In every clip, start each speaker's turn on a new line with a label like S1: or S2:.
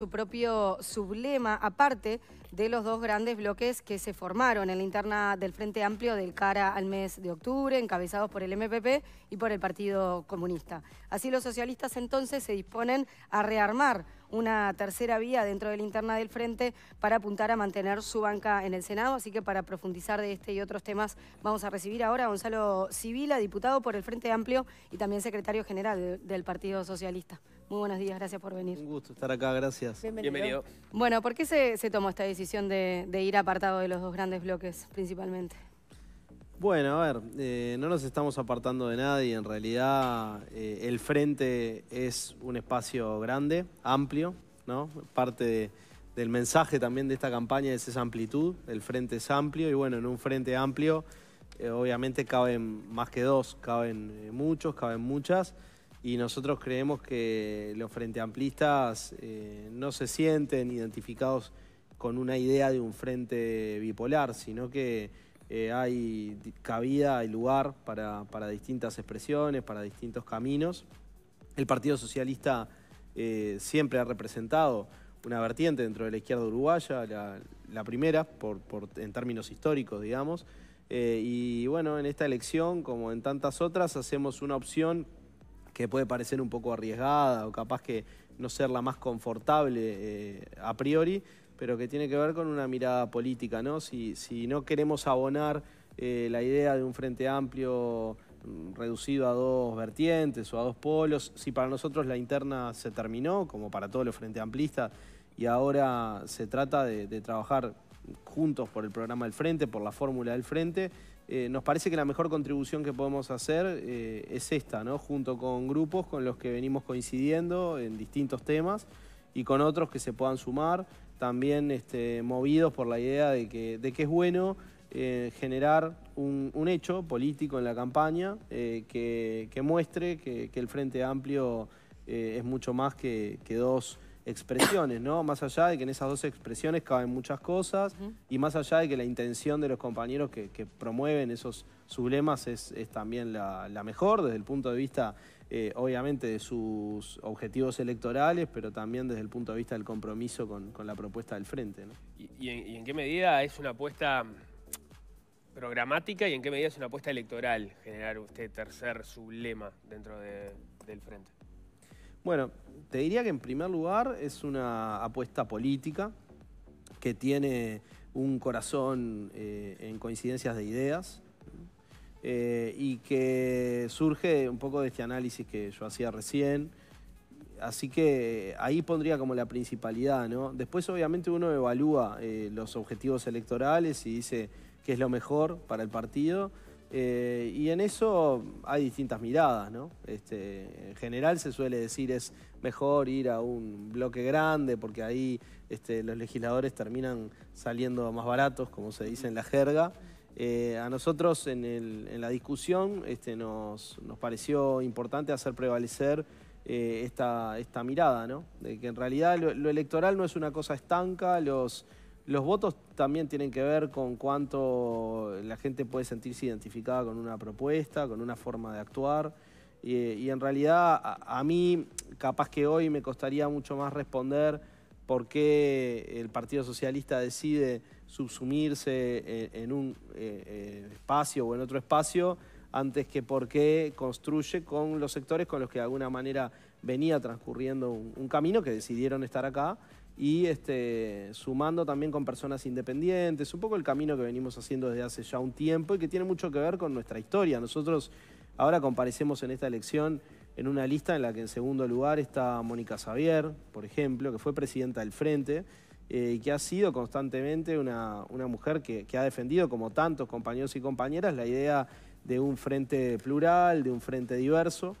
S1: su propio sublema, aparte de los dos grandes bloques que se formaron en la interna del Frente Amplio del cara al mes de octubre, encabezados por el MPP y por el Partido Comunista. Así los socialistas entonces se disponen a rearmar una tercera vía dentro de la interna del frente para apuntar a mantener su banca en el Senado. Así que para profundizar de este y otros temas vamos a recibir ahora a Gonzalo Civila, diputado por el Frente Amplio y también secretario general del Partido Socialista. Muy buenos días, gracias por venir. Un gusto
S2: estar acá, gracias. Bienvenido.
S1: Bueno, ¿por qué se, tomó esta decisión de, ir apartado de los dos grandes bloques principalmente?
S2: Bueno, a ver, eh, no nos estamos apartando de nadie. En realidad, eh, el Frente es un espacio grande, amplio, ¿no? Parte del mensaje también de esta campaña es esa amplitud. El Frente es amplio y bueno, en un Frente amplio, eh, obviamente caben más que dos, caben muchos, caben muchas y nosotros creemos que los frente amplistas eh, no se sienten identificados con una idea de un frente bipolar, sino que eh, hay cabida, y lugar para, distintas expresiones, para distintos caminos. El Partido Socialista eh, siempre ha representado una vertiente dentro de la izquierda uruguaya, la, primera por, en términos históricos, digamos. y bueno, en esta elección, como en tantas otras, hacemos una opción que puede parecer un poco arriesgada o capaz que no ser la más confortable eh, a priori, pero que tiene que ver con una mirada política, ¿no? Si, no queremos abonar eh, la idea de un frente amplio mm, reducido a dos vertientes o a dos polos, si para nosotros la interna se terminó, como para todos los frente amplistas, y ahora se trata de trabajar juntos por el programa del frente, por la fórmula del frente, eh, nos parece que la mejor contribución que podemos hacer eh, es esta, ¿no? junto con grupos con los que venimos coincidiendo en distintos temas y con otros que se puedan sumar, también este, movidos por la idea de que, es bueno eh, generar un, hecho político en la campaña que, muestre que, el Frente Amplio es mucho más que dos expresiones, ¿no? Más allá de que en esas dos expresiones caben muchas cosas y más allá de que la intención de los compañeros que, promueven esos sublemas es, también la, mejor desde el punto de vista, eh, obviamente, de sus objetivos electorales, pero también desde el punto de vista del compromiso con, la propuesta del frente.
S3: ¿Y, en, qué medida es una apuesta programática y en qué medida es una apuesta electoral generar usted tercer sublema dentro del frente?
S2: Bueno, te diría que en primer lugar es una apuesta política que tiene un corazón eh, en coincidencias de ideas eh, y que surge un poco de este análisis que yo hacía recién. Así que ahí pondría como la principalidad, ¿no? Después obviamente uno evalúa eh, los objetivos electorales y dice qué es lo mejor para el partido eh, y en eso hay distintas miradas, ¿no? Este, en general se suele decir es mejor ir a un bloque grande porque ahí este, los legisladores terminan saliendo más baratos, como se dice en la jerga. Eh, a nosotros en, la discusión este, nos, pareció importante hacer prevalecer eh, esta, esta, mirada, ¿no? De que en realidad lo, electoral no es una cosa estanca, los los votos también tienen que ver con cuánto la gente puede sentirse identificada con una propuesta, con una forma de actuar. Y, en realidad a, mí capaz que hoy me costaría mucho más responder por qué el Partido Socialista decide subsumirse eh, en, un eh, eh, espacio o en otro espacio antes que por qué construye con los sectores con los que de alguna manera venía transcurriendo un camino que decidieron estar acá y este, sumando también con personas independientes, un poco el camino que venimos haciendo desde hace ya un tiempo y que tiene mucho que ver con nuestra historia. Nosotros ahora comparecemos en esta elección en una lista en la que en segundo lugar está Mónica Xavier, por ejemplo, que fue presidenta del Frente eh, y que ha sido constantemente una, mujer que, ha defendido, como tantos compañeros y compañeras, la idea de un frente plural, de un frente diverso.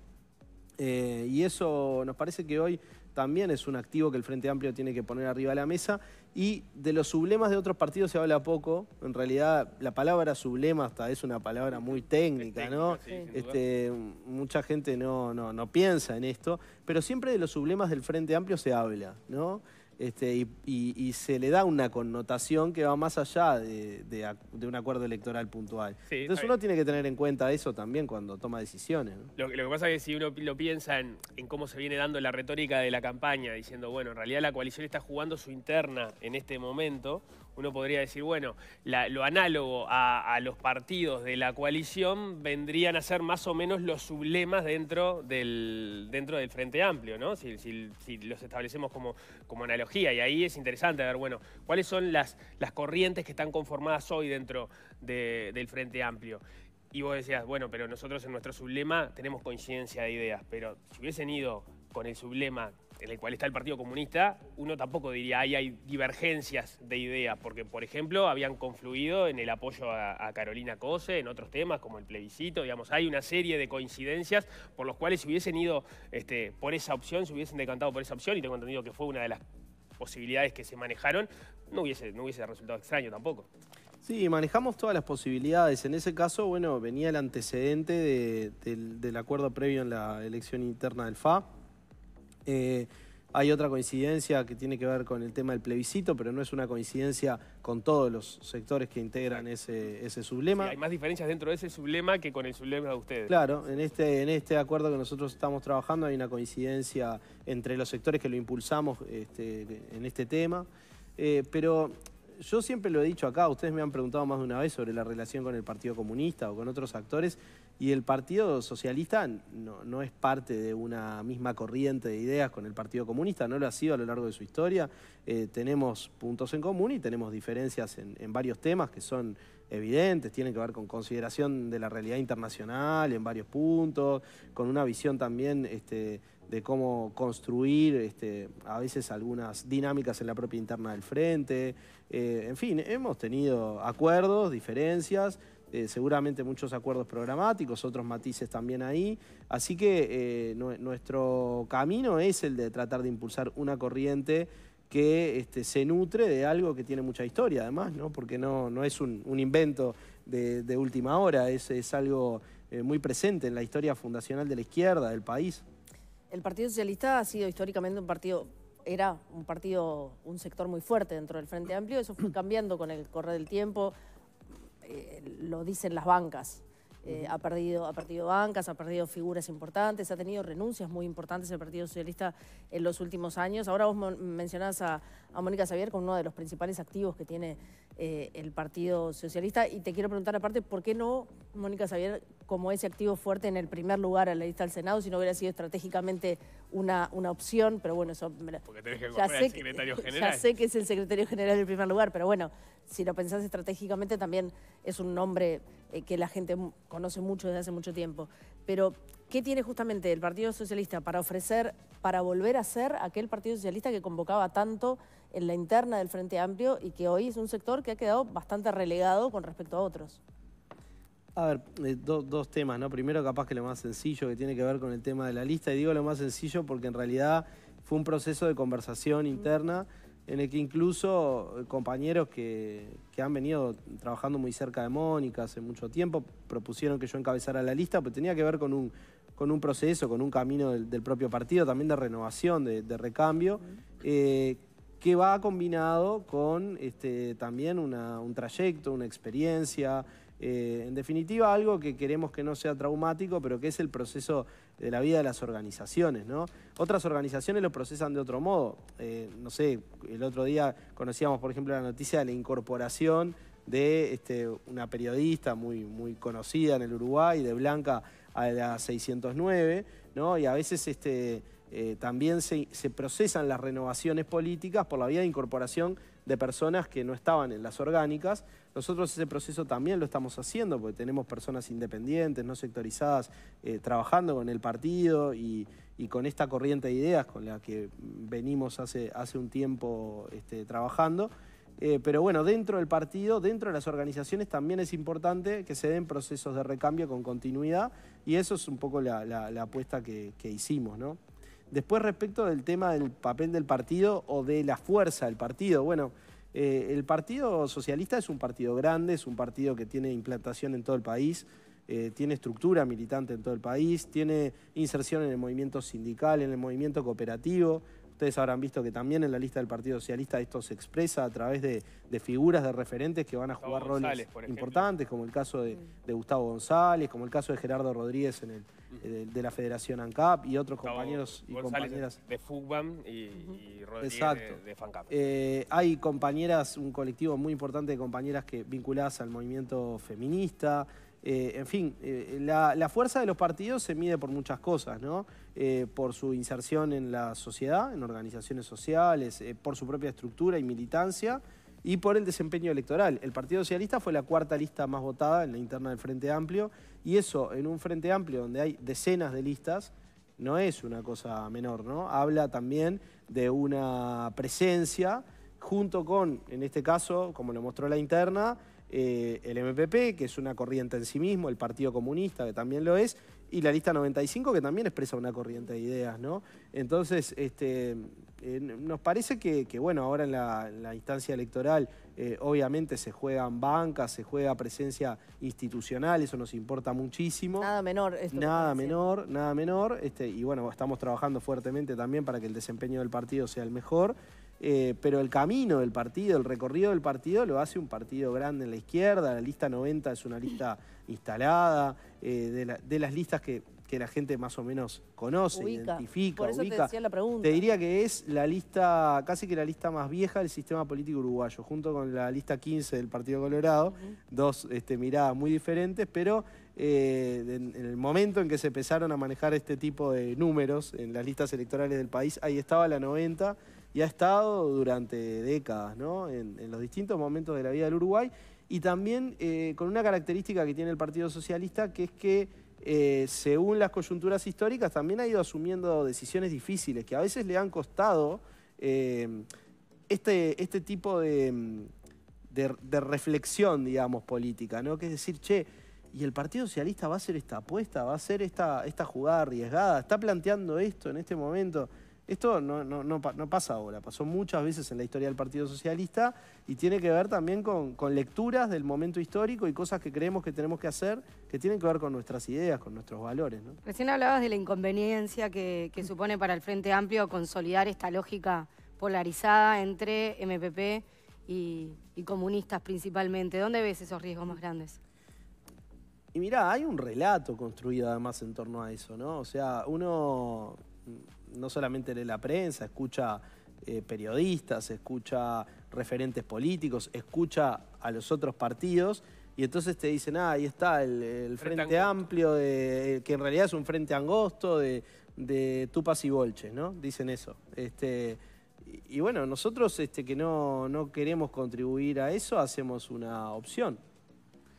S2: Eh, y eso nos parece que hoy también es un activo que el Frente Amplio tiene que poner arriba de la mesa. Y de los sublemas de otros partidos se habla poco. En realidad, la palabra sublema hasta es una palabra muy técnica, ¿no? Este, mucha gente no, no, no piensa en esto, pero siempre de los sublemas del Frente Amplio se habla, ¿no? Este, y, y, se le da una connotación que va más allá de, un acuerdo electoral puntual. Entonces uno tiene que tener en cuenta eso también cuando toma decisiones.
S3: Lo, lo, que pasa es que si uno lo piensa en, en, cómo se viene dando la retórica de la campaña, diciendo, bueno, en realidad la coalición está jugando su interna en este momento, uno podría decir, bueno, lo análogo a, los partidos de la coalición vendrían a ser más o menos los sublemas dentro del, dentro del Frente Amplio, ¿no? Si, los establecemos como, como analogía. Y ahí es interesante ver, bueno, cuáles son las, las corrientes que están conformadas hoy dentro del Frente Amplio. Y vos decías, bueno, pero nosotros en nuestro sublema tenemos coincidencia de ideas, pero si hubiesen ido con el sublema en el cual está el Partido Comunista, uno tampoco diría ahí hay divergencias de ideas, porque, por ejemplo, habían confluido en el apoyo a, Carolina Cose, en otros temas como el plebiscito, digamos, hay una serie de coincidencias por los cuales si hubiesen ido este, por esa opción, si hubiesen decantado por esa opción, y tengo entendido que fue una de las posibilidades que se manejaron, no hubiese, hubiese resultado extraño tampoco.
S2: Sí, manejamos todas las posibilidades. En ese caso, bueno, venía el antecedente del acuerdo previo en la elección interna del FA, eh, hay otra coincidencia que tiene que ver con el tema del plebiscito, pero no es una coincidencia con todos los sectores que integran ese, ese sublema. hay
S3: más diferencias dentro de ese sublema que con el sublema de ustedes. Claro,
S2: en este, este acuerdo que nosotros estamos trabajando hay una coincidencia entre los sectores que lo impulsamos este, en este tema. Eh, pero yo siempre lo he dicho acá, ustedes me han preguntado más de una vez sobre la relación con el Partido Comunista o con otros actores. Y el Partido Socialista no, es parte de una misma corriente de ideas con el Partido Comunista, no lo ha sido a lo largo de su historia. Eh, tenemos puntos en común y tenemos diferencias en, varios temas que son evidentes, tienen que ver con consideración de la realidad internacional en varios puntos, con una visión también este, de cómo construir este, a veces algunas dinámicas en la propia interna del frente. Eh, en fin, hemos tenido acuerdos, diferencias eh, seguramente muchos acuerdos programáticos, otros matices también ahí. Así que eh, nuestro camino es el de tratar de impulsar una corriente que este, se nutre de algo que tiene mucha historia, además, porque no, no es un, invento de, última hora, es, algo eh, muy presente en la historia fundacional de la izquierda, del país.
S4: El Partido Socialista ha sido históricamente un partido era un partido, un sector muy fuerte dentro del Frente Amplio, eso fue cambiando con el correr del tiempo, eh, lo dicen las bancas. Eh, ha, perdido, ha bancas, ha perdido figuras importantes, ha tenido renuncias muy importantes el Partido Socialista en los últimos años. Ahora vos mencionás a, Mónica Xavier como uno de los principales activos que tiene eh, el Partido Socialista y te quiero preguntar aparte, ¿por qué no Mónica Xavier como ese activo fuerte en el primer lugar a la lista del Senado, si no hubiera sido estratégicamente una, una opción, pero bueno, eso... Porque tenés que ya sé secretario general. Ya sé que es el secretario general del primer lugar, pero bueno, si lo pensás estratégicamente también es un nombre eh, que la gente conoce mucho desde hace mucho tiempo. Pero, ¿qué tiene justamente el Partido Socialista para ofrecer, para volver a ser aquel Partido Socialista que convocaba tanto en la interna del Frente Amplio y que hoy es un sector que ha quedado bastante relegado con respecto a
S2: otros? A ver, eh, dos temas, ¿no? Primero, capaz que lo más sencillo, que tiene que ver con el tema de la lista. Y digo lo más sencillo porque en realidad fue un proceso de conversación interna en el que incluso eh, compañeros que, han venido trabajando muy cerca de Mónica hace mucho tiempo propusieron que yo encabezara la lista, pero tenía que ver con un, con un proceso, con un camino del, propio partido, también de renovación, de, recambio, eh, que va combinado con este, también un trayecto, una experiencia. Eh, en definitiva, algo que queremos que no sea traumático, pero que es el proceso de la vida de las organizaciones. ¿no? Otras organizaciones lo procesan de otro modo. Eh, no sé, el otro día conocíamos, por ejemplo, la noticia de la incorporación de este, una periodista muy, muy conocida en el Uruguay, de Blanca a la 609, ¿no? y a veces este, eh, también se, se procesan las renovaciones políticas por la vía de incorporación de personas que no estaban en las orgánicas. Nosotros ese proceso también lo estamos haciendo, porque tenemos personas independientes, no sectorizadas, eh, trabajando con el partido y, con esta corriente de ideas con la que venimos hace, hace un tiempo este, trabajando. Eh, pero bueno, dentro del partido, dentro de las organizaciones también es importante que se den procesos de recambio con continuidad y eso es un poco la, apuesta que, que hicimos, ¿no? Después respecto del tema del papel del partido o de la fuerza del partido, bueno, eh, el Partido Socialista es un partido grande, es un partido que tiene implantación en todo el país, eh, tiene estructura militante en todo el país, tiene inserción en el movimiento sindical, en el movimiento cooperativo. Ustedes habrán visto que también en la lista del Partido Socialista esto se expresa a través de, figuras, de referentes que van a jugar roles importantes, como el caso de, de Gustavo González, como el caso de Gerardo Rodríguez en el, de, la Federación ANCAP y otros compañeros y compañeras.
S3: De FUGBAM y, Rodríguez de, FANCAP.
S2: Eh, hay compañeras, un colectivo muy importante de compañeras que vinculadas al movimiento feminista. Eh, en fin, eh, la, la, fuerza de los partidos se mide por muchas cosas, ¿no? por su inserción en la sociedad, en organizaciones sociales, por su propia estructura y militancia y por el desempeño electoral. El Partido Socialista fue la cuarta lista más votada en la interna del Frente Amplio y eso en un Frente Amplio donde hay decenas de listas no es una cosa menor, ¿no? Habla también de una presencia junto con, en este caso, como lo mostró la interna, eh, el MPP, que es una corriente en sí mismo, el Partido Comunista, que también lo es, y la lista 95, que también expresa una corriente de ideas, ¿no? Entonces, este, eh, nos parece que, bueno, ahora en la, instancia electoral eh, obviamente se juegan bancas, se juega presencia institucional, eso nos importa muchísimo. Nada menor. nada menor, nada menor. Este, y bueno, estamos trabajando fuertemente también para que el desempeño del partido sea el mejor. Eh, pero el camino del partido, el recorrido del partido lo hace un partido grande en la izquierda, la lista 90 es una lista instalada, de las listas que que la gente más o menos conoce, ubica. identifica, Por eso Te, decía la pregunta. te diría que es la lista, casi que la lista más vieja del sistema político uruguayo, junto con la lista 15 del Partido Colorado, dos este, miradas muy diferentes, pero eh, en, el momento en que se empezaron a manejar este tipo de números en las listas electorales del país, ahí estaba la 90 y ha estado durante décadas, ¿no? en, los distintos momentos de la vida del Uruguay, y también eh, con una característica que tiene el Partido Socialista, que es que eh, según las coyunturas históricas, también ha ido asumiendo decisiones difíciles que a veces le han costado eh, este, este, tipo de, reflexión, digamos, política, ¿no? Que es decir, che, ¿y el Partido Socialista va a hacer esta apuesta? ¿Va a hacer esta, esta jugada arriesgada? ¿Está planteando esto en este momento? Esto no, no, no, pasa ahora, pasó muchas veces en la historia del Partido Socialista y tiene que ver también con, lecturas del momento histórico y cosas que creemos que tenemos que hacer que tienen que ver con nuestras ideas, con nuestros valores.
S1: Recién hablabas de la inconveniencia que, supone para el Frente Amplio consolidar esta lógica polarizada entre MPP y, y comunistas principalmente. ¿Dónde ves esos riesgos más grandes?
S2: Y mira hay un relato construido además en torno a eso, ¿no? O sea, uno no solamente lee la prensa, escucha eh, periodistas, escucha referentes políticos, escucha a los otros partidos y entonces te dicen, ah, ahí está el, Frente, Amplio, de, que en realidad es un Frente Angosto de, tupas y bolche ¿no? Dicen eso. Este, y, bueno, nosotros este, que no, no queremos contribuir a eso, hacemos una opción.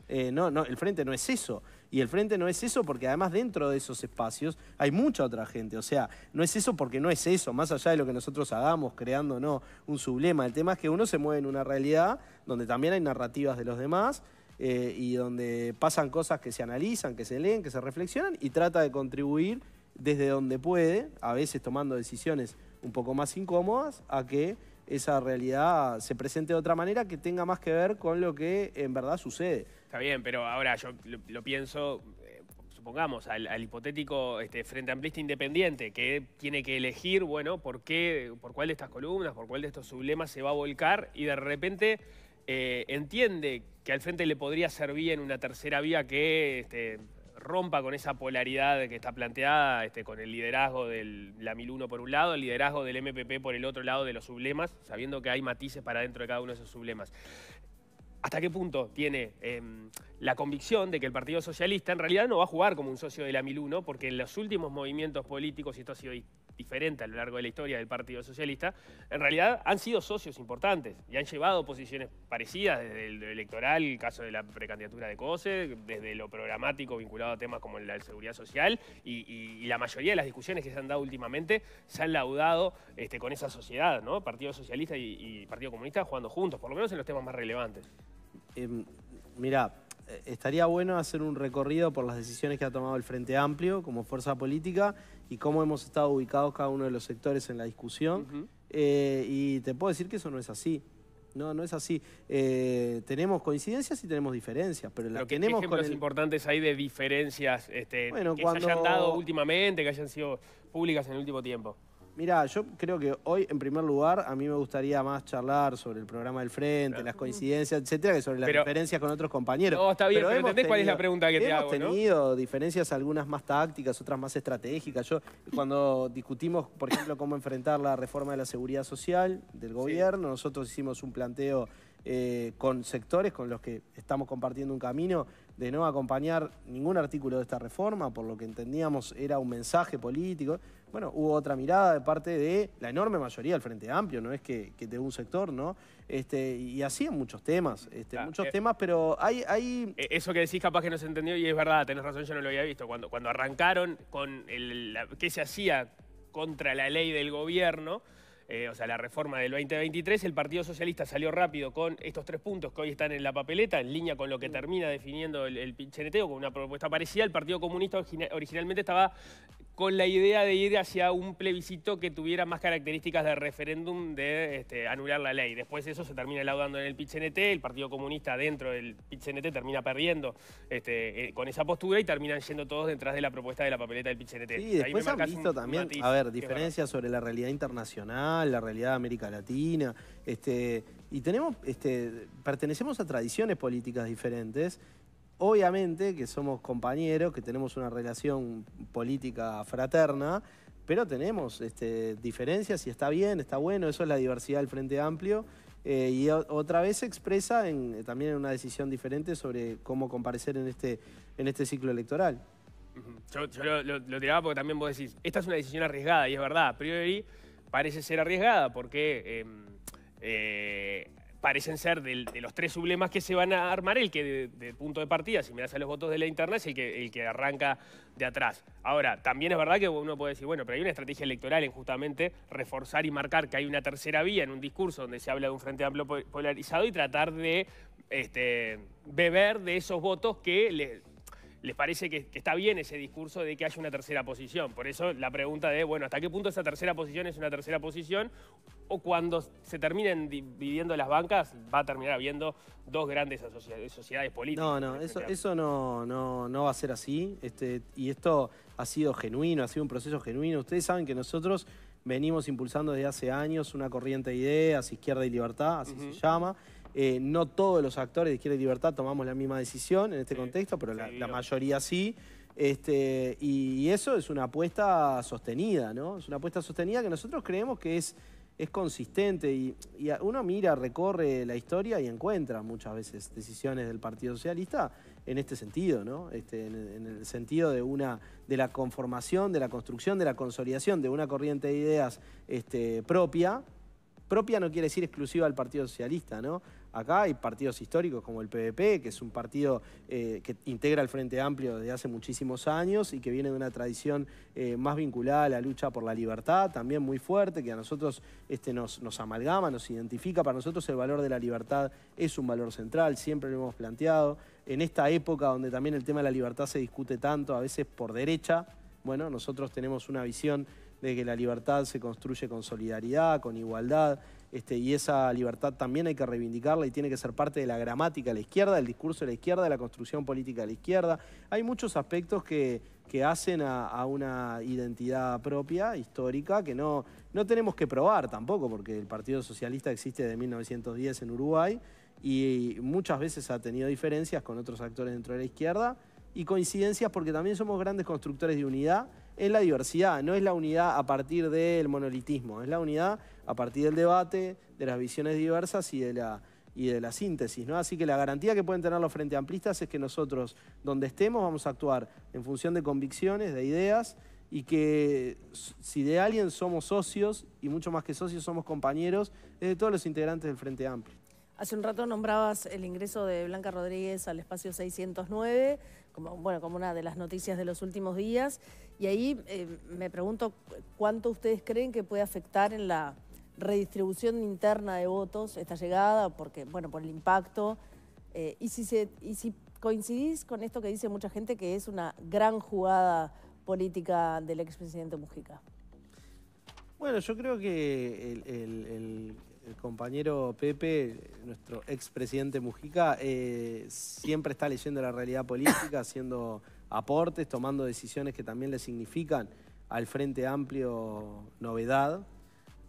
S2: Eh, no, no, el Frente no es eso. Y el frente no es eso porque además dentro de esos espacios hay mucha otra gente. O sea, no es eso porque no es eso, más allá de lo que nosotros hagamos, creando no un sublema. El tema es que uno se mueve en una realidad donde también hay narrativas de los demás. Eh, y donde pasan cosas que se analizan, que se leen, que se reflexionan y trata de contribuir desde donde puede, a veces tomando decisiones un poco más incómodas, a que esa realidad se presente de otra manera que tenga más que ver con lo que en verdad sucede.
S3: Está bien, pero ahora yo lo, pienso, eh, supongamos, al, hipotético este, Frente Amplista Independiente, que tiene que elegir, bueno, por qué, por cuál de estas columnas, por cuál de estos sublemas se va a volcar y de repente eh, entiende que al Frente le podría servir en una tercera vía que este, rompa con esa polaridad que está planteada, este, con el liderazgo del la 1001 por un lado, el liderazgo del MPP por el otro lado de los sublemas, sabiendo que hay matices para dentro de cada uno de esos sublemas hasta qué punto tiene em, la convicción de que el Partido Socialista en realidad no va a jugar como un socio de la Miluno, porque en los últimos movimientos políticos, y esto ha sido diferente a lo largo de la historia del Partido Socialista, en realidad han sido socios importantes y han llevado posiciones parecidas desde el electoral, el caso de la precandidatura de COSE, desde lo programático vinculado a temas como la seguridad social y, la mayoría de las discusiones que se han dado últimamente se han laudado este, con esa sociedad, ¿no? Partido Socialista y, Partido Comunista jugando juntos, por lo menos en los temas más relevantes. Em, Mira, eh,
S2: estaría bueno hacer un recorrido por las decisiones que ha tomado el Frente Amplio como fuerza política y cómo hemos estado ubicados cada uno de los sectores en la discusión. Eh, y te puedo decir que eso no es así. No, no es así. Eh, tenemos coincidencias y tenemos diferencias, pero que tenemos con el...
S3: importantes hay de diferencias este, que se hayan dado últimamente, que hayan sido públicas en el último tiempo?
S2: Mira, yo creo que hoy, en primer lugar, a mí me gustaría más charlar sobre el programa del Frente, las coincidencias, etcétera, que sobre las diferencias con otros compañeros. No, está bien, pero, cuál es la pregunta que te hago? Hemos tenido diferencias, algunas más tácticas, otras más estratégicas. Yo, cuando discutimos, por ejemplo, cómo enfrentar la reforma de la seguridad social del gobierno, nosotros hicimos un planteo eh, con sectores con los que estamos compartiendo un camino de no acompañar ningún artículo de esta reforma, por lo que entendíamos era un mensaje político bueno, hubo otra mirada de parte de la enorme mayoría del Frente Amplio, no es que, de un sector, ¿no? Este, y así en muchos temas, este, muchos eh, temas, pero hay,
S3: e, Eso que decís capaz que no se entendió y es verdad, tenés razón, yo no lo había visto. Cuando, cuando arrancaron con el, que qué se hacía contra la ley del gobierno... Eh, o sea, la reforma del 2023, el Partido Socialista salió rápido con estos tres puntos que hoy están en la papeleta, en línea con lo que mm. termina definiendo el, el o con una propuesta parecida. El Partido Comunista originalmente estaba con la idea de ir hacia un plebiscito que tuviera más características de referéndum de este, anular la ley. Después eso se termina laudando en el NT, el Partido Comunista dentro del NT termina perdiendo este, eh, con esa postura y terminan yendo todos detrás de la propuesta de la papeleta del PIT-CNT. Sí, después visto también, a ver, diferencias
S2: sobre la realidad internacional la realidad de América Latina. Este, y tenemos, este, pertenecemos a tradiciones políticas diferentes. Obviamente que somos compañeros, que tenemos una relación política fraterna, pero tenemos este, diferencias y está bien, está bueno, eso es la diversidad del Frente Amplio. Eh, y otra vez se expresa eh, también en una decisión diferente sobre cómo comparecer en este, en este ciclo electoral.
S3: Yo, lo, lo, tiraba porque también vos decís, esta es una decisión arriesgada y es verdad, a priori parece ser arriesgada porque em, eh, parecen ser de, los tres sublemas que se van a armar, el que de, punto de partida, si mirás a los votos de la Internet, es el que, arranca de atrás. Ahora, también es verdad que uno puede decir, bueno, pero hay una estrategia electoral en justamente reforzar y marcar que hay una tercera vía en un discurso donde se habla de un frente amplio polarizado y tratar de este, beber de esos votos que les les parece que, está bien ese discurso de que haya una tercera posición. Por eso la pregunta de, bueno, ¿hasta qué punto esa tercera posición es una tercera posición? O cuando se terminen dividiendo las bancas, va a terminar habiendo dos grandes sociedades políticas. No, no, eso,
S2: no, no, no va a ser así. Este, y esto ha sido genuino, ha sido un proceso genuino. Ustedes saben que nosotros venimos impulsando desde hace años una corriente de ideas, izquierda y libertad, así se llama. Eh, no todos los actores de Izquierda y Libertad tomamos la misma decisión en este contexto, pero la, mayoría sí. Este, y, eso es una apuesta sostenida, ¿no? Es una apuesta sostenida que nosotros creemos que es, es consistente y, uno mira, recorre la historia y encuentra muchas veces decisiones del Partido Socialista en este sentido, ¿no? Este, en, el sentido de una de la conformación, de la construcción, de la consolidación de una corriente de ideas este, propia. Propia no quiere decir exclusiva al Partido Socialista, ¿no? Acá hay partidos históricos como el PVP, que es un partido eh, que integra el Frente Amplio desde hace muchísimos años y que viene de una tradición eh, más vinculada a la lucha por la libertad, también muy fuerte, que a nosotros este, nos, nos amalgama, nos identifica. Para nosotros el valor de la libertad es un valor central, siempre lo hemos planteado. En esta época donde también el tema de la libertad se discute tanto, a veces por derecha, bueno, nosotros tenemos una visión de que la libertad se construye con solidaridad, con igualdad, este, y esa libertad también hay que reivindicarla y tiene que ser parte de la gramática de la izquierda, del discurso de la izquierda, de la construcción política de la izquierda. Hay muchos aspectos que, hacen a, una identidad propia, histórica, que no, no tenemos que probar tampoco, porque el Partido Socialista existe desde 1910 en Uruguay y muchas veces ha tenido diferencias con otros actores dentro de la izquierda y coincidencias porque también somos grandes constructores de unidad. en la diversidad, no es la unidad a partir del monolitismo, es la unidad a partir del debate, de las visiones diversas y de la, y de la síntesis. ¿no? Así que la garantía que pueden tener los frente amplistas es que nosotros, donde estemos, vamos a actuar en función de convicciones, de ideas, y que si de alguien somos socios, y mucho más que socios, somos compañeros, es de todos los integrantes del Frente Amplio.
S4: Hace un rato nombrabas el ingreso de Blanca Rodríguez al espacio 609, como, bueno, como una de las noticias de los últimos días, y ahí eh, me pregunto cuánto ustedes creen que puede afectar en la redistribución interna de votos, esta llegada, porque, bueno, por el impacto. Eh, y, si se, y si coincidís con esto que dice mucha gente, que es una gran jugada política del expresidente Mujica.
S2: Bueno, yo creo que el, compañero Pepe, nuestro expresidente Mujica, eh, siempre está leyendo la realidad política, haciendo aportes, tomando decisiones que también le significan al Frente Amplio novedad,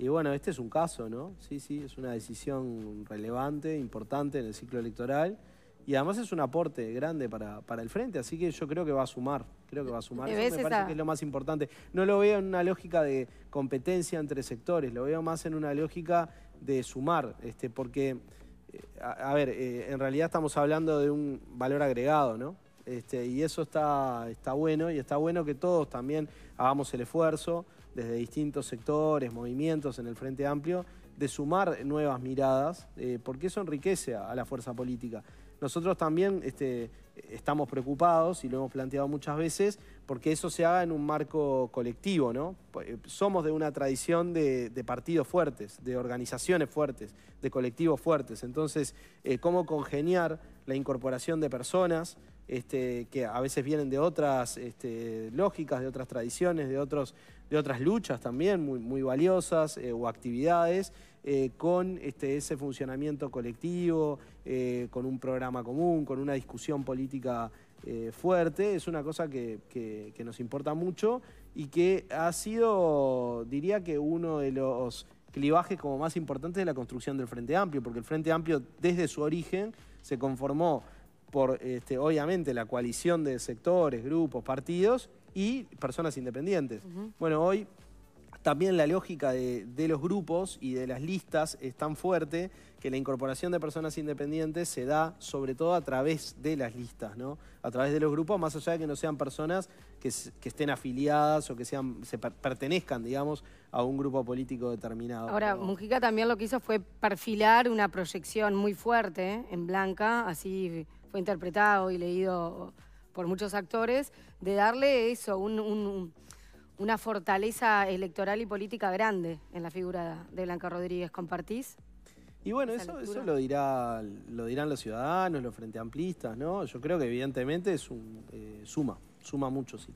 S2: y bueno, este es un caso, ¿no? Sí, sí, es una decisión relevante, importante en el ciclo electoral. Y además es un aporte grande para, el frente, así que yo creo que va a sumar. Creo que va a sumar. es lo más importante. No lo veo en una lógica de competencia entre sectores, lo veo más en una lógica de sumar, este, porque, eh, a, ver, eh, en realidad estamos hablando de un valor agregado, ¿no? Este, y eso está bueno, y está bueno que todos también hagamos el esfuerzo desde distintos sectores, movimientos en el Frente Amplio, de sumar nuevas miradas, eh, porque eso enriquece a, la fuerza política. Nosotros también este, estamos preocupados, y lo hemos planteado muchas veces, porque eso se haga en un marco colectivo, pues, eh, Somos de una tradición de, partidos fuertes, de organizaciones fuertes, de colectivos fuertes. Entonces, eh, ¿cómo congeniar la incorporación de personas? Este, que a veces vienen de otras este, lógicas, de otras tradiciones, de, otros, de otras luchas también muy, valiosas eh, o actividades, eh, con este, ese funcionamiento colectivo, eh, con un programa común, con una discusión política fuerte, es una cosa que, que nos importa mucho y que ha sido, diría que uno de los clivajes como más importantes de la construcción del Frente Amplio, porque el Frente Amplio desde su origen se conformó por este, obviamente la coalición de sectores, grupos, partidos y personas independientes. Bueno, hoy también la lógica de, los grupos y de las listas es tan fuerte que la incorporación de personas independientes se da sobre todo a través de las listas, ¿no? A través de los grupos, más allá de que no sean personas que, estén afiliadas o que sean, se pertenezcan, digamos, a un grupo político determinado. Ahora,
S1: Mujica también lo que hizo fue perfilar una proyección muy fuerte en blanca, así fue interpretado y leído por muchos actores, de darle eso, un, una fortaleza electoral y política grande en la figura de Blanca Rodríguez. ¿Compartís?
S2: Y bueno, eso, eso, lo, dirá, lo dirán los ciudadanos, los frente amplistas, ¿no? Yo creo que evidentemente es un, eh, suma, suma mucho, sí.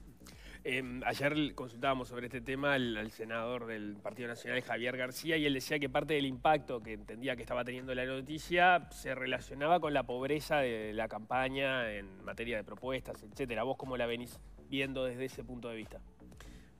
S3: Em, ayer consultábamos sobre este tema al, senador del Partido Nacional, Javier García, y él decía que parte del impacto que entendía que estaba teniendo la noticia se relacionaba con la pobreza de la campaña en materia de propuestas, etcétera. ¿Vos cómo la venís viendo desde ese punto de vista?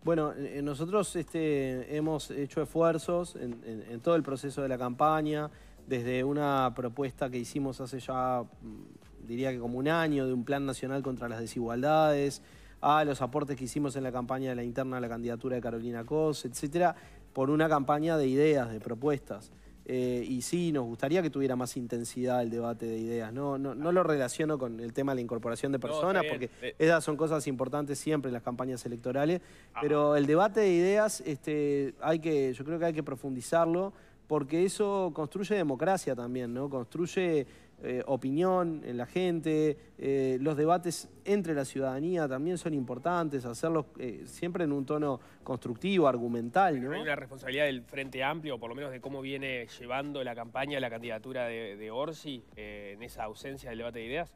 S2: Bueno, eh, eh, nosotros este, hemos hecho esfuerzos en todo el proceso de la campaña, desde una propuesta que hicimos hace ya, mm, diría que como un año, de un plan nacional contra las desigualdades, a los aportes que hicimos en la campaña de la interna de la candidatura de Carolina Cos, etcétera, por una campaña de ideas, de propuestas. Eh, y sí, nos gustaría que tuviera más intensidad el debate de ideas. No, no, lo relaciono con el tema de la incorporación de personas, porque eh, esas son cosas importantes siempre en las campañas electorales. Pero el debate de ideas, este, hay que, yo creo que hay que profundizarlo, porque eso construye democracia también, ¿no? Construye eh, opinión en la gente, eh, los debates entre la ciudadanía también son importantes, hacerlos eh, siempre en un tono constructivo, argumental. ¿no? una
S3: responsabilidad del Frente Amplio, por lo menos de cómo viene llevando la campaña, la candidatura de, de Orsi en esa ausencia del debate de ideas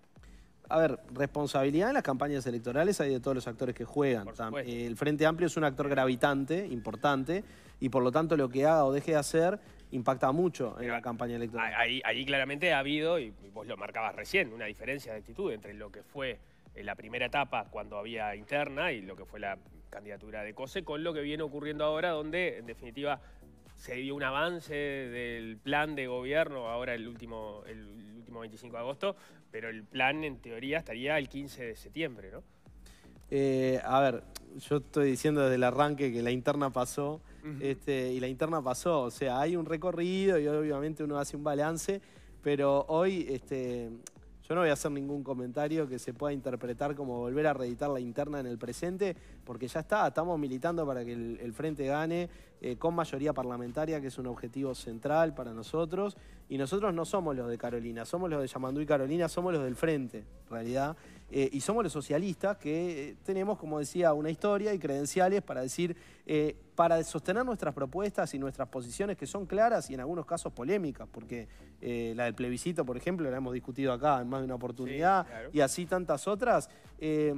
S2: a ver, responsabilidad en las campañas electorales hay de todos los actores que juegan. El Frente Amplio es un actor gravitante, importante, y por lo tanto lo que haga o deje de hacer impacta mucho en la campaña
S3: electoral. Ahí, claramente ha habido, y vos lo marcabas recién, una diferencia de actitud entre lo que fue eh, la primera etapa cuando había interna y lo que fue la candidatura de COSE con lo que viene ocurriendo ahora, donde en definitiva se dio un avance del plan de gobierno, ahora el último, 25 de agosto, pero el plan en teoría estaría el 15 de septiembre, ¿no?
S2: Eh, a ver, yo estoy diciendo desde el arranque que la interna pasó, este, y la interna pasó, o sea, hay un recorrido y obviamente uno hace un balance, pero hoy este, yo no voy a hacer ningún comentario que se pueda interpretar como volver a reeditar la interna en el presente, porque ya está, estamos militando para que el, Frente gane eh, con mayoría parlamentaria, que es un objetivo central para nosotros. Y nosotros no somos los de Carolina, somos los de Yamandú y Carolina, somos los del Frente, en realidad. Eh, y somos los socialistas que eh, tenemos, como decía, una historia y credenciales para decir, para sostener nuestras propuestas y nuestras posiciones que son claras y en algunos casos polémicas, porque la del plebiscito, por ejemplo, la hemos discutido acá en más de una oportunidad y así tantas otras.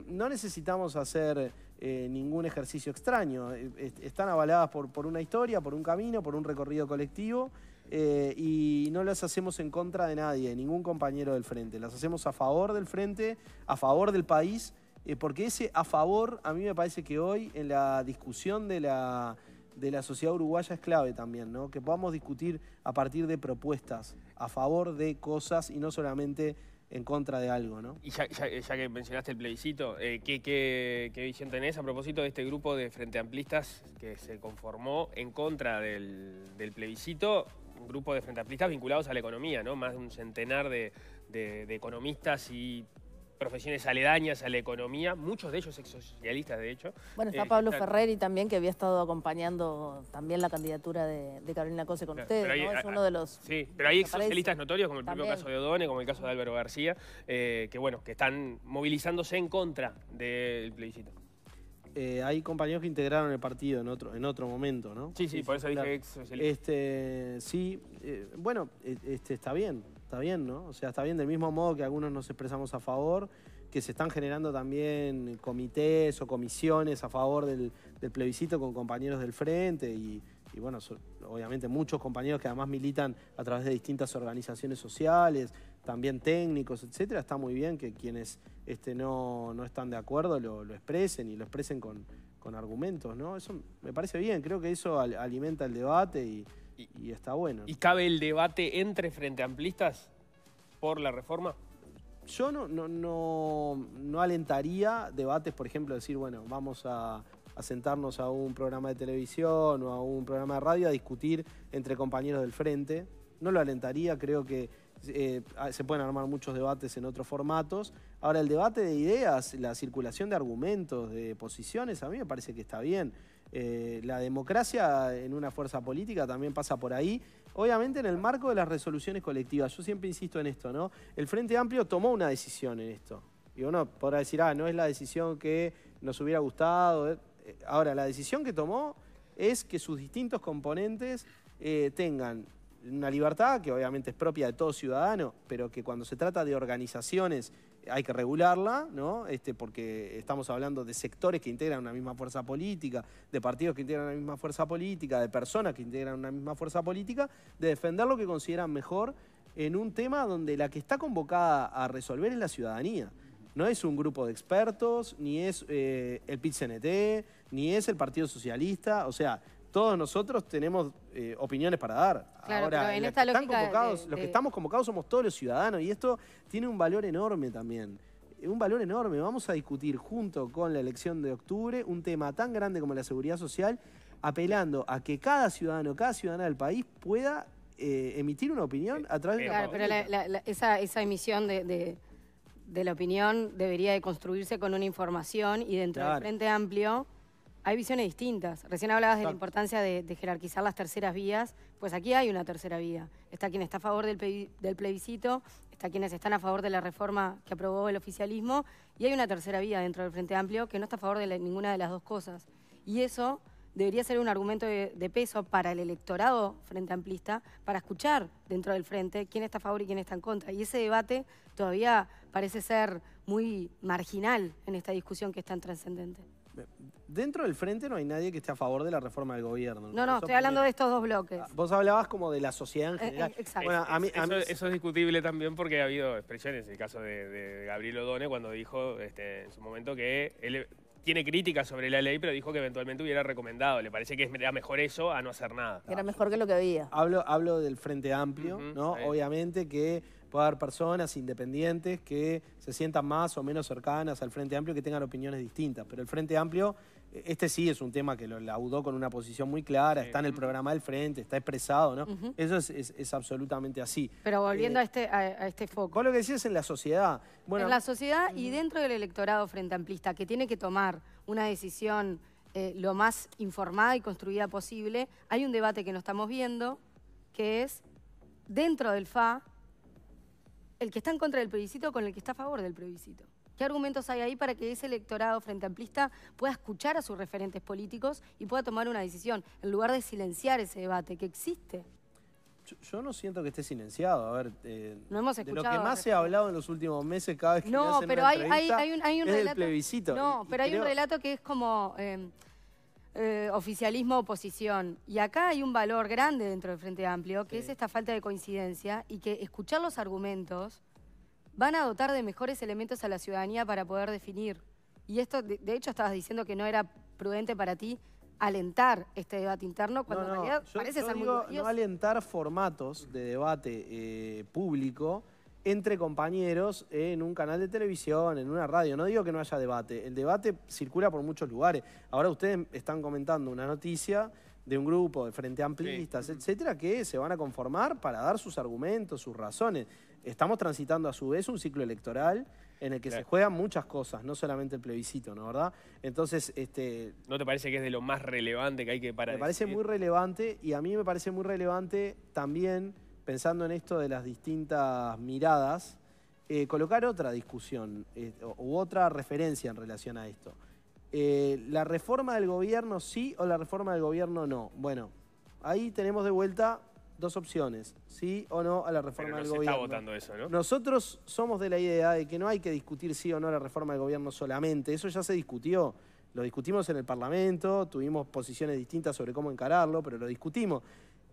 S2: no necesitamos hacer... Eh, ningún ejercicio extraño. Eh, están avaladas por, por, una historia, por un camino, por un recorrido colectivo eh, y no las hacemos en contra de nadie, ningún compañero del frente. Las hacemos a favor del frente, a favor del país, porque ese a favor a mí me parece que hoy en la discusión de la de la sociedad uruguaya es clave también, ¿no? Que podamos discutir a partir de propuestas, a favor de cosas y no solamente en contra de algo, ¿no?
S3: Y ya, que mencionaste el plebiscito, eh, ¿qué, visión tenés a propósito de este grupo de Frente Amplistas que se conformó en contra del, plebiscito? Un grupo de Frente Amplistas vinculados a la economía, ¿no? Más de un centenar de economistas y profesiones aledañas a la economía, muchos de ellos exsocialistas, de hecho. Bueno, está eh, Pablo Ferrer Ferreri
S4: también, que había estado acompañando también la candidatura de, Carolina Cose con ustedes, ¿no? es uno
S3: de los... Sí, pero hay exsocialistas notorios, como el propio caso de Odone, como el caso de Álvaro García, eh, que bueno, que están movilizándose en contra del plebiscito.
S2: Eh, hay compañeros que integraron el partido en otro, en otro momento, ¿no? Sí, sí, por eso dije Este, sí, bueno, este, está bien Está bien, ¿no? O sea, está bien del mismo modo que algunos nos expresamos a favor, que se están generando también comités o comisiones a favor del, plebiscito con compañeros del frente y, bueno, obviamente muchos compañeros que además militan a través de distintas organizaciones sociales, también técnicos, etcétera. Está muy bien que quienes este, no, están de acuerdo lo, expresen y lo expresen con, con argumentos, ¿no? Eso me parece bien, creo que eso alimenta el debate y, y, está bueno. ¿Y
S3: cabe el debate entre frente amplistas por la reforma? Yo no, no,
S2: alentaría debates, por ejemplo, decir, bueno, vamos a sentarnos a un programa de televisión o a un programa de radio a discutir entre compañeros del frente. No lo alentaría, creo que eh, se pueden armar muchos debates en otros formatos. Ahora, el debate de ideas, la circulación de argumentos, de posiciones, a mí me parece que está bien. Eh, la democracia en una fuerza política también pasa por ahí. Obviamente en el marco de las resoluciones colectivas. Yo siempre insisto en esto, ¿no? El Frente Amplio tomó una decisión en esto. Y uno podrá decir, ah, no es la decisión que nos hubiera gustado. Eh, eh, ahora, la decisión que tomó es que sus distintos componentes tengan una libertad que obviamente es propia de todo ciudadano, pero que cuando se trata de organizaciones hay que regularla, ¿no? Este, porque estamos hablando de sectores que integran una misma fuerza política, de partidos que integran una misma fuerza política, de personas que integran una misma fuerza política, de defender lo que consideran mejor en un tema donde la que está convocada a resolver es la ciudadanía. No es un grupo de expertos, ni es eh, el PIT-CNT, ni es el Partido Socialista. O sea, todos nosotros tenemos eh, opiniones para dar. Claro, pero en esta convocados, los que estamos convocados somos todos los ciudadanos y esto tiene un valor enorme también. Un valor enorme. Vamos a discutir junto con la elección de octubre un tema tan grande como la seguridad social, apelando a que cada ciudadano, cada ciudadana del país pueda eh, emitir una opinión a través de la Claro,
S1: pero esa, esa, emisión de, la opinión debería de construirse con una información y dentro del Frente Amplio hay visiones distintas. Recién hablabas de la importancia de, jerarquizar las terceras vías, pues aquí hay una tercera vía. Está quien está a favor del, plebiscito, está quienes están a favor de la reforma que aprobó el oficialismo, y hay una tercera vía dentro del Frente Amplio que no está a favor de ninguna de las dos cosas. Y eso debería ser un argumento de, de peso para el electorado frente amplista, para escuchar dentro del frente quién está a favor y quién está en contra. Y ese debate todavía parece ser muy marginal en esta discusión que es tan trascendente.
S2: Dentro del frente no hay nadie que esté a favor
S3: de la reforma del gobierno. No, no, estoy hablando
S1: de estos dos bloques. Ah,
S2: vos hablabas como de la sociedad en
S1: eh, eh, general. exacto. Bueno,
S3: Eso, es discutible también porque ha habido expresiones, en el caso de, Gabriel Odone cuando dijo este, en su momento que él tiene críticas sobre la ley, pero dijo que eventualmente hubiera recomendado. Le parece que era mejor eso a no hacer nada.
S2: Era mejor que lo que había. Hablo, hablo del Frente Amplio, ¿no? Obviamente que Puede haber personas independientes que se sientan más o menos cercanas al Frente Amplio que tengan opiniones distintas. Pero el Frente Amplio, eh, este sí es un tema que lo laudó con una posición muy clara, está en el programa del Frente, está expresado, ¿no? Eso es, absolutamente así. Pero volviendo eh, a,
S1: este, a, este foco.
S2: Vos lo que decías en la sociedad. Bueno, en la sociedad y
S1: dentro del electorado Frente Amplista, que tiene que tomar una decisión eh, lo más informada y construida posible, hay un debate que no estamos viendo, que es dentro del FA, el que está en contra del plebiscito con el que está a favor del plebiscito. ¿Qué argumentos hay ahí para que ese electorado frente amplista pueda escuchar a sus referentes políticos y pueda tomar una decisión, en lugar de silenciar ese debate que existe?
S2: Yo, no siento que esté silenciado. A ver, eh, no hemos escuchado, de lo que más se ha hablado en los últimos meses, cada vez que no, me hacen pero hay, hay, un, hay un es relato, plebiscito. No, pero hay un relato
S1: que es como... Eh, eh, oficialismo-oposición. Y acá hay un valor grande dentro del Frente Amplio, que es esta falta de coincidencia y que escuchar los argumentos van a dotar de mejores elementos a la ciudadanía para poder definir. Y esto, de, hecho, estabas diciendo que no era prudente para ti alentar este debate interno cuando en realidad parece ser muy No
S2: alentar formatos de debate eh, público entre compañeros en un canal de televisión, en una radio. No digo que no haya debate, el debate circula por muchos lugares. Ahora ustedes están comentando una noticia de un grupo de frente amplistas, etcétera, que se van a conformar para dar sus argumentos, sus razones. Estamos transitando a su vez un ciclo electoral en el que se juegan muchas cosas, no solamente el plebiscito, ¿no verdad? Entonces, este
S3: ¿no te parece que es de lo más relevante que hay que para Me parece muy
S2: relevante y a mí me parece muy relevante también pensando en esto de las distintas miradas, eh, colocar otra discusión eh, u otra referencia en relación a esto. Eh, ¿La reforma del gobierno sí o la reforma del gobierno no? Bueno, ahí tenemos de vuelta dos opciones, sí o no a la
S3: reforma del gobierno. Está votando eso,
S2: Nosotros somos de la idea de que no hay que discutir sí o no la reforma del gobierno solamente, eso ya se discutió. Lo discutimos en el Parlamento, tuvimos posiciones distintas sobre cómo encararlo, pero lo discutimos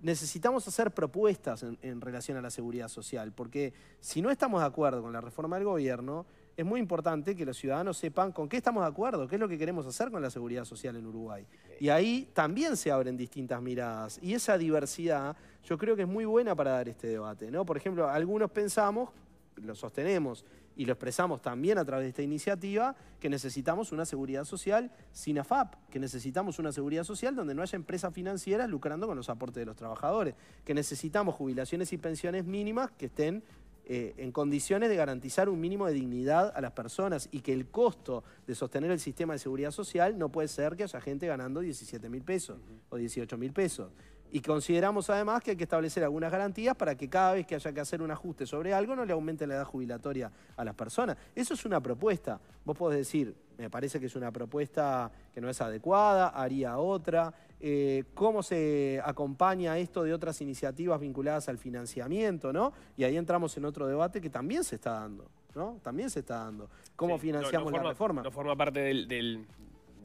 S2: necesitamos hacer propuestas en, relación a la seguridad social, porque si no estamos de acuerdo con la reforma del gobierno, es muy importante que los ciudadanos sepan con qué estamos de acuerdo, qué es lo que queremos hacer con la seguridad social en Uruguay. Y ahí también se abren distintas miradas. Y esa diversidad yo creo que es muy buena para dar este debate. ¿no? Por ejemplo, algunos pensamos, lo sostenemos, y lo expresamos también a través de esta iniciativa, que necesitamos una seguridad social sin AFAP, que necesitamos una seguridad social donde no haya empresas financieras lucrando con los aportes de los trabajadores, que necesitamos jubilaciones y pensiones mínimas que estén eh, en condiciones de garantizar un mínimo de dignidad a las personas y que el costo de sostener el sistema de seguridad social no puede ser que haya gente ganando 17 mil pesos o 18 mil pesos. Y consideramos además que hay que establecer algunas garantías para que cada vez que haya que hacer un ajuste sobre algo no le aumente la edad jubilatoria a las personas. Eso es una propuesta. Vos podés decir, me parece que es una propuesta que no es adecuada, haría otra. Eh, ¿Cómo se acompaña esto de otras iniciativas vinculadas al financiamiento? ¿no? Y ahí entramos en otro debate que también se está dando. ¿no? También se está dando. ¿Cómo financiamos la reforma?
S3: No forma parte del,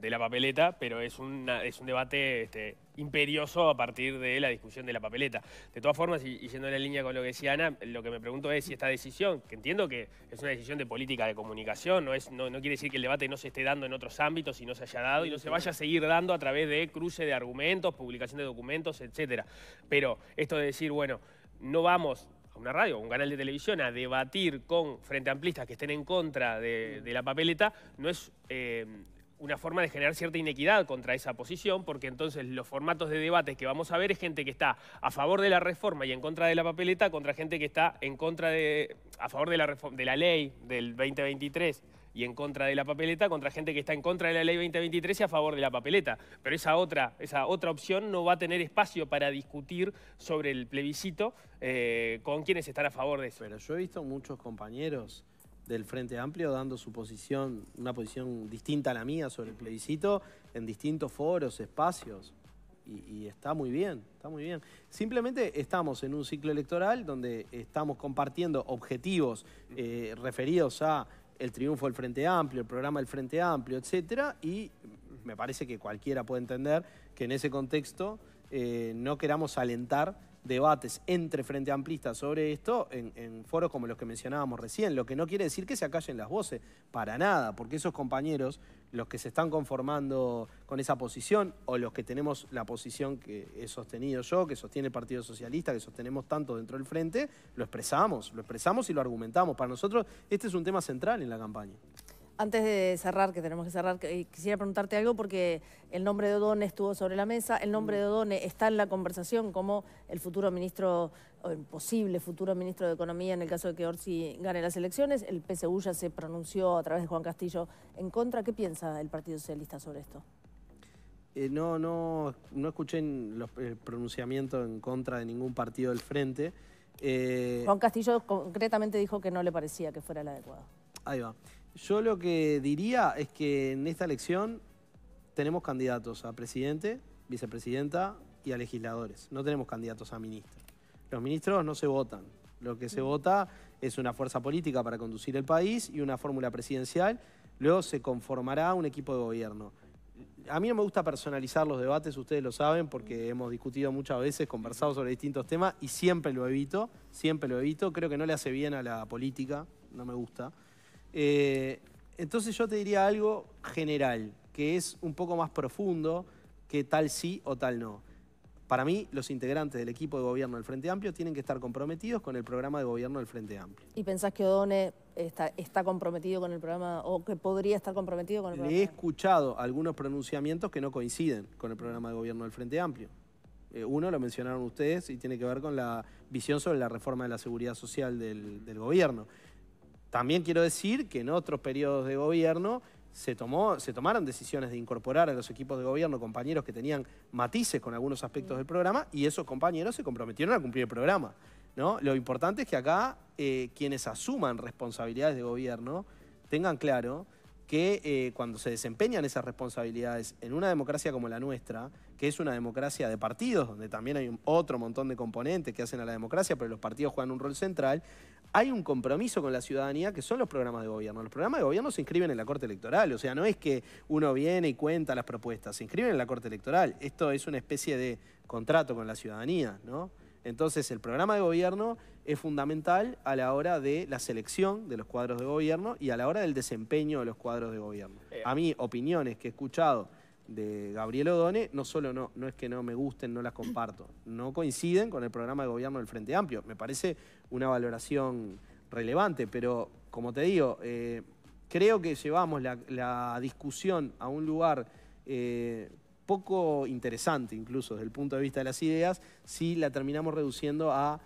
S3: de la papeleta, pero es, es un debate este, imperioso a partir de la discusión de la papeleta. De todas formas, y, yendo en la línea con lo que decía Ana, lo que me pregunto es si esta decisión, que entiendo que es una decisión de política de comunicación, no, es, no, quiere decir que el debate no se esté dando en otros ámbitos y no se haya dado y no se vaya a seguir dando a través de cruce de argumentos, publicación de documentos, etcétera. Pero esto de decir, bueno, no vamos a una radio, a un canal de televisión, a debatir con frente amplistas que estén en contra de, la papeleta, no es eh, una forma de generar cierta inequidad contra esa posición, porque entonces los formatos de debate que vamos a ver es gente que está a favor de la reforma y en contra de la papeleta, contra gente que está en contra de, a favor de la, de la ley del 2023 y en contra de la papeleta, contra gente que está en contra de la ley 2023 y a favor de la papeleta. Pero esa otra, esa otra opción no va a tener espacio para discutir sobre el plebiscito eh, con quienes están a favor de eso. Pero yo he visto muchos compañeros del Frente Amplio dando su
S2: posición, una posición distinta a la mía sobre el plebiscito en distintos foros, espacios. Y, está muy bien, está muy bien. Simplemente estamos en un ciclo electoral donde estamos compartiendo objetivos eh, referidos a el triunfo del Frente Amplio, el programa del Frente Amplio, etcétera, y me parece que cualquiera puede entender que en ese contexto eh, no queramos alentar debates entre frente Amplista sobre esto en, en, foros como los que mencionábamos recién, lo que no quiere decir que se acallen las voces, para nada, porque esos compañeros, los que se están conformando con esa posición o los que tenemos la posición que he sostenido yo, que sostiene el Partido Socialista, que sostenemos tanto dentro del frente, lo expresamos, lo expresamos y lo argumentamos. Para nosotros este es un tema central en la campaña.
S4: Antes de cerrar, que tenemos que cerrar, eh, quisiera preguntarte algo porque el nombre de Odone estuvo sobre la mesa, el nombre de Odone está en la conversación como el futuro ministro, o el posible futuro ministro de Economía en el caso de que Orsi gane las elecciones. El PSU ya se pronunció a través de Juan Castillo en contra. ¿Qué piensa el Partido Socialista sobre esto?
S2: Eh, no, no, no escuché el pronunciamiento en contra de ningún partido del frente. Eh, Juan
S4: Castillo concretamente dijo que no le parecía que fuera el adecuado.
S2: Ahí va. Yo lo que diría es que en esta elección tenemos candidatos a presidente, vicepresidenta y a legisladores. No tenemos candidatos a ministros. Los ministros no se votan. Lo que se mm. vota es una fuerza política para conducir el país y una fórmula presidencial. Luego se conformará un equipo de gobierno. A mí no me gusta personalizar los debates, ustedes lo saben, porque mm. hemos discutido muchas veces, conversado mm. sobre distintos temas y siempre lo evito, siempre lo evito. Creo que no le hace bien a la política, no me gusta. Eh, entonces yo te diría algo general, que es un poco más profundo que tal sí o tal no. Para mí, los integrantes del equipo de gobierno del Frente Amplio tienen que estar comprometidos con el programa de gobierno del Frente Amplio.
S4: ¿Y pensás que Odone está, comprometido con el programa o que podría estar comprometido con el programa? he
S2: escuchado algunos pronunciamientos que no coinciden con el programa de gobierno del Frente Amplio. Eh, uno lo mencionaron ustedes y tiene que ver con la visión sobre la reforma de la seguridad social del gobierno. También quiero decir que en otros periodos de gobierno se, tomaron decisiones de incorporar a los equipos de gobierno compañeros que tenían matices con algunos aspectos del programa y esos compañeros se comprometieron a cumplir el programa. ¿no? Lo importante es que acá eh, quienes asuman responsabilidades de gobierno tengan claro que eh, cuando se desempeñan esas responsabilidades en una democracia como la nuestra, que es una democracia de partidos, donde también hay otro montón de componentes que hacen a la democracia, pero los partidos juegan un rol central, hay un compromiso con la ciudadanía que son los programas de gobierno. Los programas de gobierno se inscriben en la Corte Electoral, o sea, no es que uno viene y cuenta las propuestas, se inscriben en la Corte Electoral. Esto es una especie de contrato con la ciudadanía, ¿no? Entonces, el programa de gobierno es fundamental a la hora de la selección de los cuadros de gobierno y a la hora del desempeño de los cuadros de gobierno. Eh. A mí, opiniones que he escuchado de Gabriel Odone, no solo no es que no me gusten, no las comparto, no coinciden con el programa de gobierno del Frente Amplio. Me parece una valoración relevante, pero como te digo, eh, creo que llevamos la, discusión a un lugar eh, poco interesante, incluso desde el punto de vista de las ideas, si la terminamos reduciendo a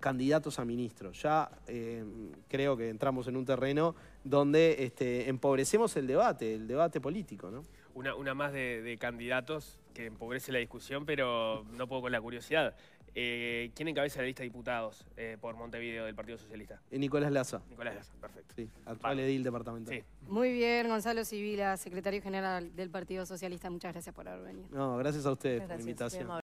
S2: candidatos a ministros. Ya eh, creo que entramos en un terreno donde este, empobrecemos el debate, el debate político.
S3: Una, más de, de candidatos que empobrece la discusión, pero no puedo con la curiosidad. Eh, ¿Quién encabeza la lista de diputados eh, por Montevideo del Partido Socialista?
S2: Nicolás Laza.
S3: Nicolás Laza, perfecto.
S2: Sí, actual edil departamental. Muy
S1: bien, Gonzalo Civila, secretario general del Partido Socialista. Muchas gracias por haber venido.
S2: No, gracias a ustedes por la invitación.